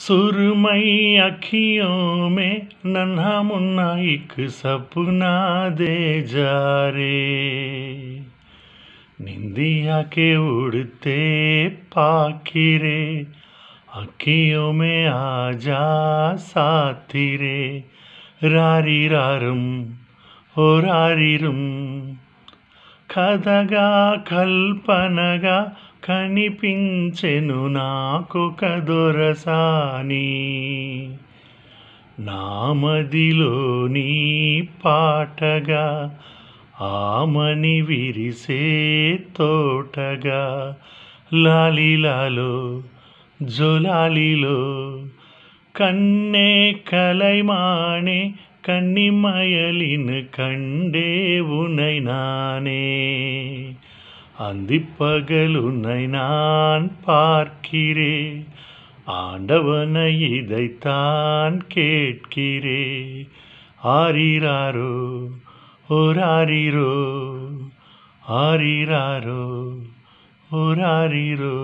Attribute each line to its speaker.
Speaker 1: सुरमई अखियों में नन्हा मुन्ना एक सपना दे जा रे निंदिया के उड़ते पाखिरे अखियों में आ जा साथी रे रारी रारम हो रारी रुम కథగా కల్పనగా కనిపించెను నాకు కదొరసాని నామదిలో నీ పాటగా ఆమని విరిసే తోటగా లాలిలాలో జొలాలిలో కన్నే కలైమానే கன்னிமயலினு கண்டே உனை நானே அந்திப்பகல் உன்னை நான் பார்க்கிறே ஆண்டவனை இதைத்தான் கேட்கிறே ஆரிராரோ ஓர் ஆரிரோ ஆரிராரோ ஓர் ஆரிரோ